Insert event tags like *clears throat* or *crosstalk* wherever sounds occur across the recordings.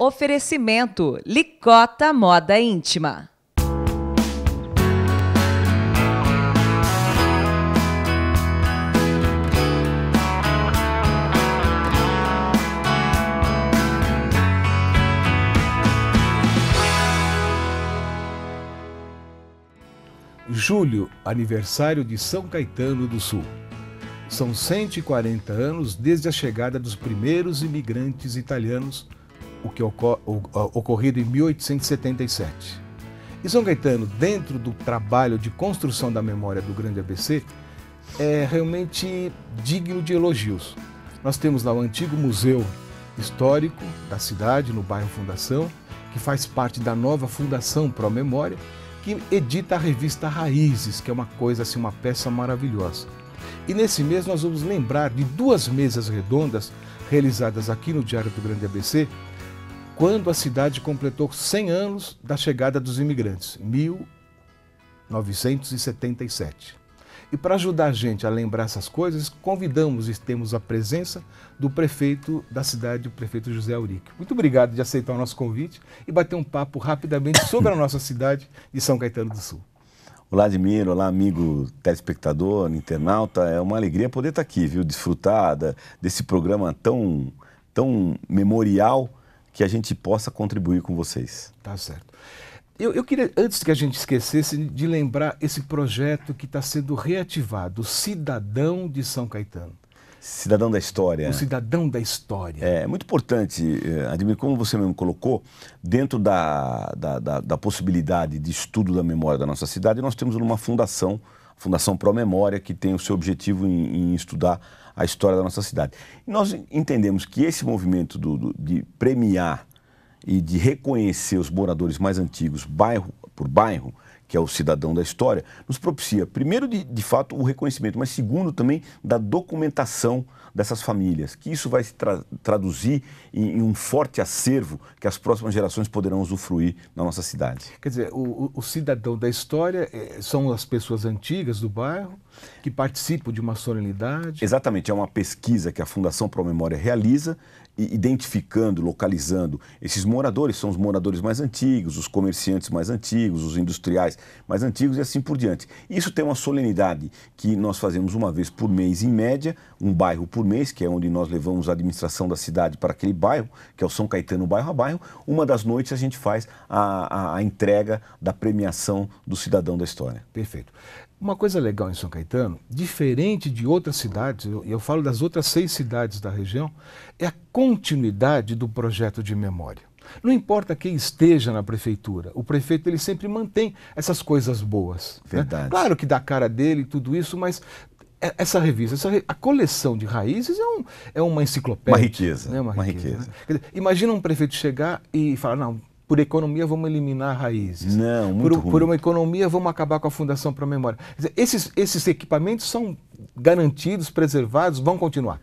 Oferecimento Licota Moda Íntima. Julho, aniversário de São Caetano do Sul. São 140 anos desde a chegada dos primeiros imigrantes italianos o que ocorrido em 1877. E São dentro do trabalho de construção da memória do Grande ABC, é realmente digno de elogios. Nós temos lá o antigo museu histórico da cidade, no bairro Fundação, que faz parte da nova Fundação Pro Memória, que edita a revista Raízes, que é uma coisa assim, uma peça maravilhosa. E nesse mês nós vamos lembrar de duas mesas redondas realizadas aqui no Diário do Grande ABC quando a cidade completou 100 anos da chegada dos imigrantes, 1977. E para ajudar a gente a lembrar essas coisas, convidamos e temos a presença do prefeito da cidade, o prefeito José Auric. Muito obrigado de aceitar o nosso convite e bater um papo rapidamente sobre a nossa cidade de São Caetano do Sul. Olá, Admiro. olá, amigo telespectador, internauta. É uma alegria poder estar aqui, viu? Desfrutar desse programa tão, tão memorial que a gente possa contribuir com vocês. Tá certo. Eu, eu queria, antes que a gente esquecesse, de lembrar esse projeto que está sendo reativado, o Cidadão de São Caetano. Cidadão da História. O Cidadão da História. É, é muito importante, eh, Admir, como você mesmo colocou, dentro da, da, da, da possibilidade de estudo da memória da nossa cidade, nós temos uma fundação, Fundação Pro Memória, que tem o seu objetivo em, em estudar a história da nossa cidade. nós entendemos que esse movimento do, do, de premiar e de reconhecer os moradores mais antigos, bairro por bairro, que é o cidadão da história, nos propicia, primeiro, de, de fato, o reconhecimento, mas segundo também da documentação dessas famílias, que isso vai se tra traduzir em, em, um forte acervo que as próximas gerações poderão usufruir na nossa cidade. Quer dizer, o, o cidadão da história é, são as pessoas antigas do bairro que participam de uma solenidade. Exatamente, é uma pesquisa que a Fundação Pro Memória realiza identificando, localizando esses moradores, são os moradores mais antigos, os comerciantes mais antigos, os industriais mais antigos e assim por diante. Isso tem uma solenidade que nós fazemos uma vez por mês, em média, um bairro por mês, que é onde nós levamos a administração da cidade para aquele bairro, que é o São Caetano, bairro a bairro. Uma das noites a gente faz a, a, a entrega da premiação do cidadão da história. Perfeito. Uma coisa legal em São Caetano, diferente de outras cidades, e eu, eu, falo das outras seis cidades da região, é a continuidade do projeto de memória. Não importa quem esteja na prefeitura, o prefeito ele sempre mantém essas coisas boas. Né? Verdade. Né? Claro que dá a cara dele e tudo isso, mas é, essa revista, essa a coleção de raízes é, um, é uma enciclopédia. Uma riqueza. Né? Uma riqueza. Uma riqueza. Né? Dizer, imagina um prefeito chegar e falar, não, por economia vamos eliminar raízes. Não, muito por, ruim. por uma economia vamos acabar com a Fundação para a Memória. Dizer, esses, esses equipamentos são garantidos, preservados, vão continuar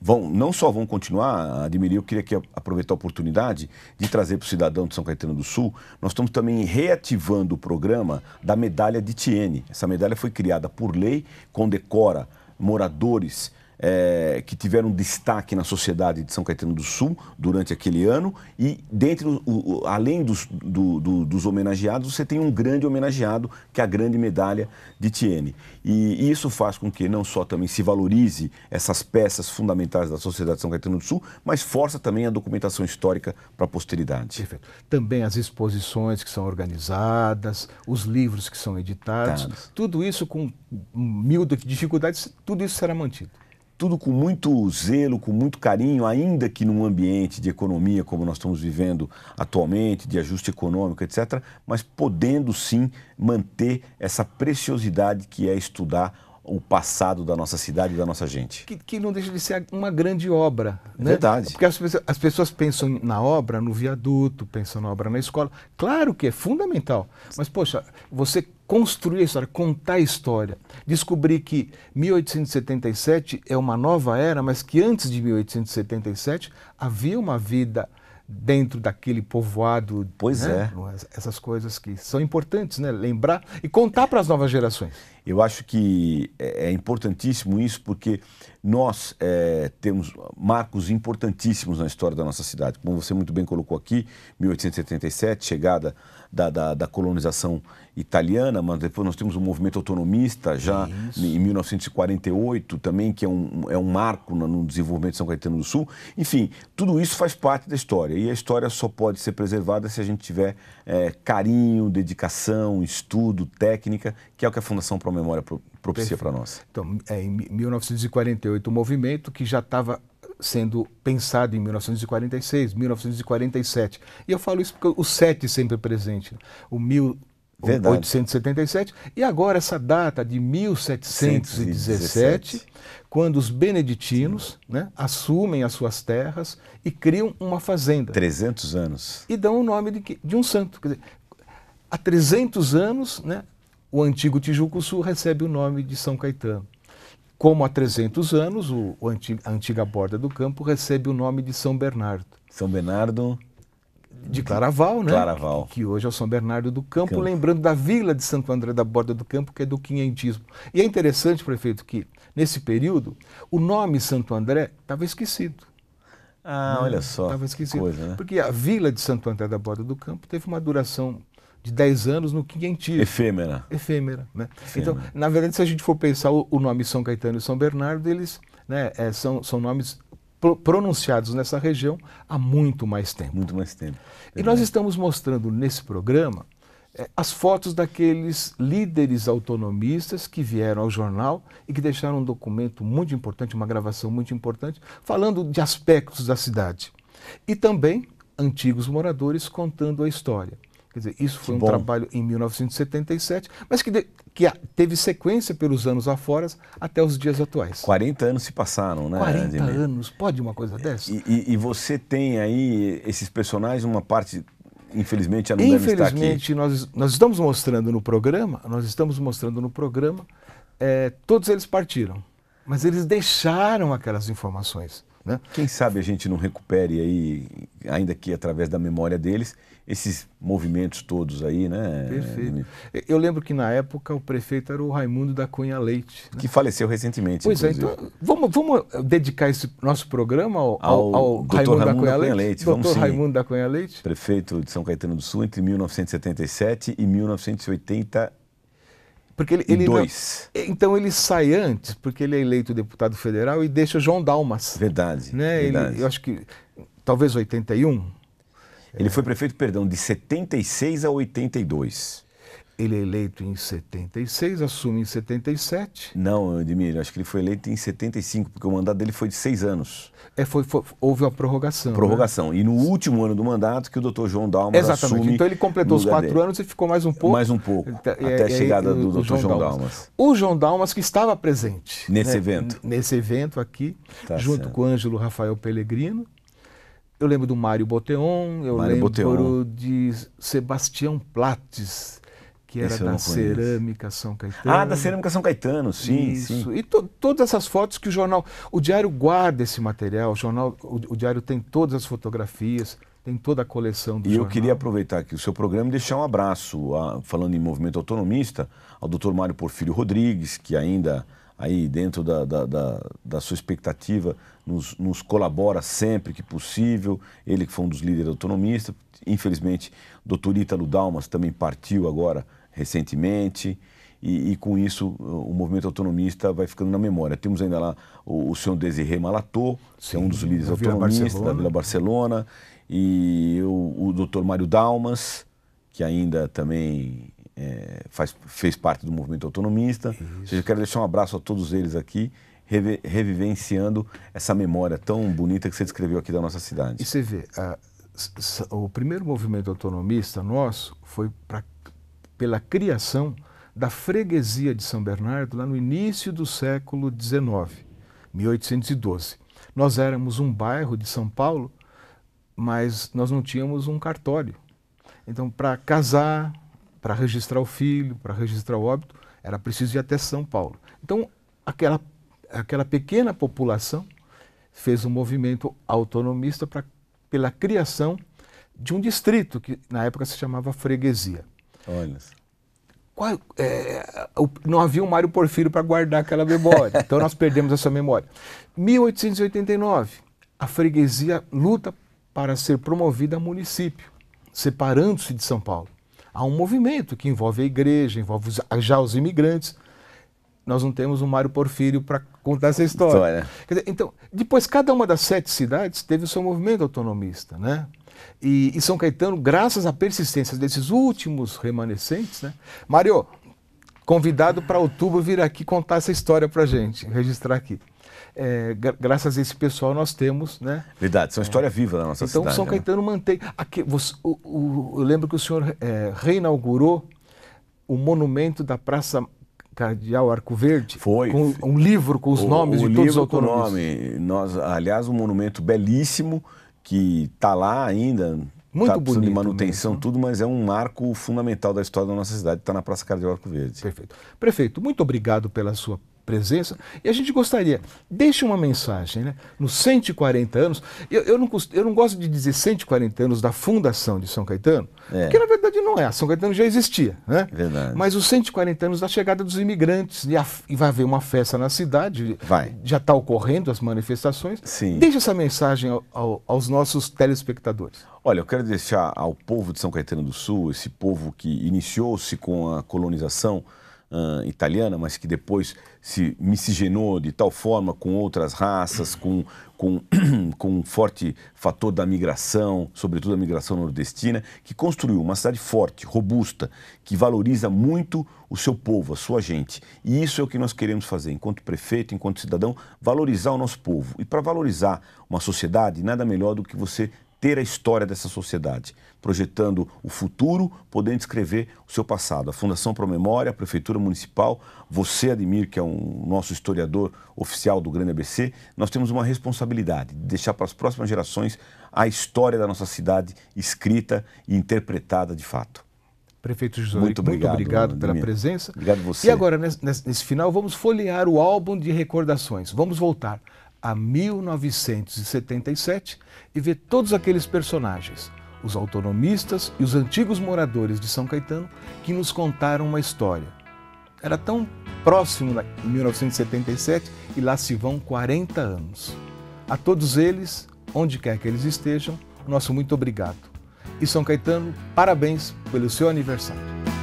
vão, não só vão continuar, Admirir, eu queria aqui aproveitar a oportunidade de trazer para o cidadão de São Caetano do Sul, nós estamos também reativando o programa da medalha de Tiene. Essa medalha foi criada por lei, condecora moradores é, que tiveram destaque na sociedade de São Caetano do Sul durante aquele ano. E, dentro, o, o, além dos, do, do, dos, homenageados, você tem um grande homenageado, que é a grande medalha de Tiene. E, isso faz com que não só também se valorize essas peças fundamentais da sociedade de São Caetano do Sul, mas força também a documentação histórica para a posteridade. Perfeito. Também as exposições que são organizadas, os livros que são editados, tá. tudo isso com mil dificuldades, tudo isso será mantido tudo com muito zelo, com muito carinho, ainda que num ambiente de economia como nós estamos vivendo atualmente, de ajuste econômico, etc., mas podendo sim manter essa preciosidade que é estudar o passado da nossa cidade e da nossa gente. Que, que, não deixa de ser uma grande obra. Né? Verdade. Porque as, as, pessoas pensam na obra no viaduto, pensam na obra na escola. Claro que é fundamental. Mas, poxa, você construir a história, contar a história. Descobri que 1877 é uma nova era, mas que antes de 1877 havia uma vida dentro daquele povoado. Pois né? É. é. Essas coisas que são importantes, né? Lembrar e contar para as novas gerações. Eu acho que é, é importantíssimo isso, porque nós é, temos marcos importantíssimos na história da nossa cidade. Como você muito bem colocou aqui, 1877, chegada da, da, da colonização italiana, mas depois nós temos o um movimento autonomista já Isso. em 1948 também, que é um, é um marco no desenvolvimento de São Caetano do Sul. Enfim, tudo isso faz parte da história e a história só pode ser preservada se a gente tiver é, carinho, dedicação, estudo, técnica, que é o que a Fundação Pro Memória propicia para nós? Então, é, em 1948, o movimento que já estava sendo pensado em 1946, 1947. E eu falo isso porque o 7 é sempre é presente. Né? O 1877 Verdade. e agora essa data de 1717, 117. quando os beneditinos né, assumem as suas terras e criam uma fazenda. 300 anos. E dão o nome de, de um santo. Dizer, há 300 anos, né, o antigo Tijuco Sul recebe o nome de São Caetano. Como há 300 anos, o, o antigo, a antiga borda do campo recebe o nome de São Bernardo. São Bernardo de Claraval, né? Claraval. Que, que, hoje é o São Bernardo do Campo, Campo, lembrando da vila de Santo André da Borda do Campo, que é do quinhentismo. E é interessante, prefeito, que nesse período o nome Santo André estava esquecido. Ah, né? olha só. Estava esquecido. Coisa, né? Porque a vila de Santo André da Borda do Campo teve uma duração de 10 anos no quinhentismo. Efêmera. Efêmera, né? Efêmera. Então, na verdade, se a gente for pensar o, nome São Caetano e São Bernardo, eles né, é, são, são nomes pro, pronunciados nessa região há muito mais tempo. Muito mais tempo. E é nós estamos mostrando nesse programa é, as fotos daqueles líderes autonomistas que vieram ao jornal e que deixaram um documento muito importante, uma gravação muito importante, falando de aspectos da cidade. E também antigos moradores contando a história. Quer dizer, isso foi um Bom. trabalho em 1977, mas que, de, que teve sequência pelos anos afora até os dias atuais. 40 anos se passaram, né? 40 anos, pode uma coisa dessa? E, e, e, você tem aí esses personagens, uma parte, infelizmente, já não infelizmente, deve Infelizmente, nós, nós estamos mostrando no programa, nós estamos mostrando no programa, é, todos eles partiram, mas eles deixaram aquelas informações. Né? Quem sabe a gente não recupere aí, ainda que através da memória deles, esses movimentos todos aí, né? Perfeito. Eu lembro que na época o prefeito era o Raimundo da Cunha Leite. Né? Que faleceu recentemente. Pois é, inclusive. é, então vamos, vamos eh, dedicar esse nosso programa ao, ao, ao Dr. Raimundo, Raimundo, da Cunha, Leite. Leite. Doutor vamos, sim. Raimundo da Cunha Leite. Prefeito de São Caetano do Sul entre 1977 e 1980. Porque ele, ele dois. Não, então ele sai antes, porque ele é eleito deputado federal e deixa João Dalmas. Verdade. Né? verdade. Ele, eu acho que talvez 81. Ele é. foi prefeito, perdão, de 76 a 82. Ele é eleito em 76, assume em 77. Não, Edmir, acho que ele foi eleito em 75, porque o mandato dele foi de seis anos. É, foi, foi houve uma prorrogação. Né? Prorrogação. Né? E no último ano do mandato que o doutor João Dalmas Exatamente. assume... Então ele completou os quatro anos e ficou mais um pouco. Mais um pouco, até, a é, é, chegada é, do doutor João, João Dalmas. Dalmas. O João Dalmas que estava presente. Nesse né? evento. Nesse evento aqui, tá junto certo. com o Ângelo Rafael Pellegrino. Eu lembro do Mário Boteon, eu Mário lembro Boteon. de Sebastião Plates que era da Cerâmica São Caetano. Ah, da Cerâmica São Caetano, sim. Isso. Sim. E to todas essas fotos que o jornal. O Diário guarda esse material, o, jornal, o, o Diário tem todas as fotografias, tem toda a coleção do E jornal. eu queria aproveitar aqui o seu programa e deixar um abraço, a, falando em movimento autonomista, ao doutor Mário Porfírio Rodrigues, que ainda aí dentro da, da, da, da, sua expectativa, nos, nos colabora sempre que possível. Ele que foi um dos líderes autonomistas. Infelizmente, doutor Ítalo Dalmas também partiu agora recentemente. E, e, com isso o movimento autonomista vai ficando na memória. Temos ainda lá o, o senhor Desiré Malatô, que é um dos líderes autonomistas da Vila Barcelona, e o, o doutor Mário Dalmas, que ainda também é, faz, fez parte do movimento autonomista. Ou seja, quero deixar um abraço a todos eles aqui Revi revivenciando essa memória tão bonita que você descreveu aqui da nossa cidade. E você vê, a, o primeiro movimento autonomista nosso foi para pela criação da freguesia de São Bernardo lá no início do século XIX, 1812. Nós éramos um bairro de São Paulo, mas nós não tínhamos um cartório. Então, para casar, para registrar o filho, para registrar o óbito, era preciso ir até São Paulo. Então, aquela, aquela pequena população fez um movimento autonomista pra, pela criação de um distrito que na época se chamava freguesia. Olha. Qual, é, não havia um Mário Porfírio para guardar aquela memória. *laughs* Então nós perdemos essa memória. 1889, a freguesia luta para ser promovida a município, separando-se de São Paulo. Há um movimento que envolve a igreja, envolve os, já os imigrantes. Nós não temos um Mário Porfírio para contar essa história. história. Dizer, então, depois cada uma das sete cidades teve o seu movimento autonomista, né? E, e São Caetano, graças à persistência desses últimos remanescentes, né? Mário, convidado para outubro vir aqui contar essa história para gente, registrar aqui. É, gra graças a esse pessoal nós temos, né? Verdade, são é. história viva da nossa então, cidade. Então São né? Caetano mantém. Aqui, você, o, o, eu lembro que o senhor é, reinaugurou o monumento da Praça Cardeal Arco Verde. Foi. Com um livro com os o, nomes o de todos os O Nome. Nós, aliás, um monumento belíssimo que está lá ainda. Muito tá bonito. de manutenção, mesmo. tudo, mas é um marco fundamental da história da nossa cidade, está na Praça Cardeal Arco Verde. Perfeito. Prefeito, muito obrigado pela sua presença. E a gente gostaria, deixe uma mensagem, né? Nos 140 anos, eu, eu, não, eu não gosto de dizer 140 anos da fundação de São Caetano, é. porque na verdade não é. São Caetano já existia, né? Verdade. Mas os 140 anos da chegada dos imigrantes, e, a, e vai haver uma festa na cidade, vai. já está ocorrendo as manifestações. Sim. Deixe essa mensagem ao, ao, aos nossos telespectadores. Olha, eu quero deixar ao povo de São Caetano do Sul, esse povo que iniciou-se com a colonização, uh, italiana, mas que depois se miscigenou de tal forma com outras raças, com, com, *clears throat* com um forte fator da migração, sobretudo a migração nordestina, que construiu uma cidade forte, robusta, que valoriza muito o seu povo, a sua gente. E isso é o que nós queremos fazer, enquanto prefeito, enquanto cidadão, valorizar o nosso povo. E para valorizar uma sociedade, nada melhor do que você ter a história dessa sociedade, projetando o futuro, podendo escrever o seu passado. A Fundação Promemória, a Prefeitura Municipal, você, Admir, que é um nosso historiador oficial do Grande ABC, nós temos uma responsabilidade de deixar para as próximas gerações a história da nossa cidade escrita e interpretada de fato. Prefeito José muito, obrigado, muito obrigado pela minha. presença. Obrigado você. E agora, nesse, nesse final, vamos folhear o álbum de recordações. Vamos voltar a 1977 e ver todos aqueles personagens, os autonomistas e os antigos moradores de São Caetano, que nos contaram uma história. Era tão próximo em 1977 e lá se vão 40 anos. A todos eles, onde quer que eles estejam, nosso muito obrigado. E São Caetano, parabéns pelo seu aniversário.